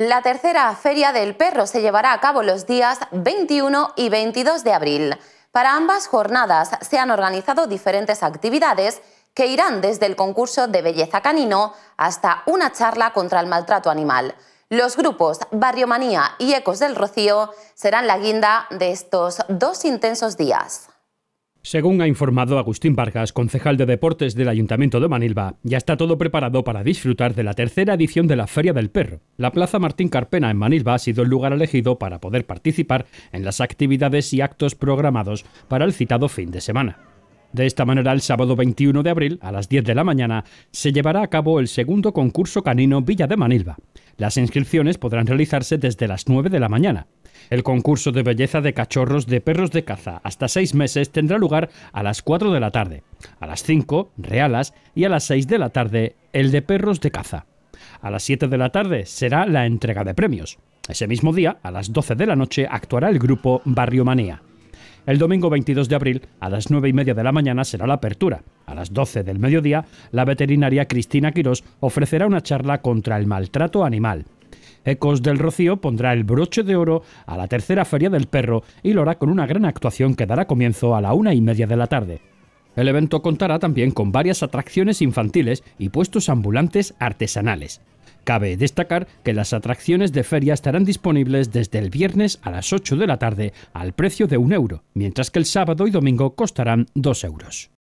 La tercera Feria del Perro se llevará a cabo los días 21 y 22 de abril. Para ambas jornadas se han organizado diferentes actividades que irán desde el concurso de belleza canino hasta una charla contra el maltrato animal. Los grupos Barriomanía y Ecos del Rocío serán la guinda de estos dos intensos días. Según ha informado Agustín Vargas, concejal de deportes del Ayuntamiento de Manilva, ya está todo preparado para disfrutar de la tercera edición de la Feria del Perro. La Plaza Martín Carpena en Manilva ha sido el lugar elegido para poder participar en las actividades y actos programados para el citado fin de semana. De esta manera, el sábado 21 de abril, a las 10 de la mañana, se llevará a cabo el segundo concurso canino Villa de Manilva. Las inscripciones podrán realizarse desde las 9 de la mañana. El concurso de belleza de cachorros de perros de caza hasta seis meses tendrá lugar a las 4 de la tarde, a las 5, realas, y a las 6 de la tarde, el de perros de caza. A las 7 de la tarde será la entrega de premios. Ese mismo día, a las 12 de la noche, actuará el grupo Barrio Manía. El domingo 22 de abril, a las 9 y media de la mañana, será la apertura, a las 12 del mediodía, la veterinaria Cristina Quirós ofrecerá una charla contra el maltrato animal. Ecos del Rocío pondrá el broche de oro a la tercera Feria del Perro y lo hará con una gran actuación que dará comienzo a la una y media de la tarde. El evento contará también con varias atracciones infantiles y puestos ambulantes artesanales. Cabe destacar que las atracciones de feria estarán disponibles desde el viernes a las 8 de la tarde al precio de un euro, mientras que el sábado y domingo costarán 2 euros.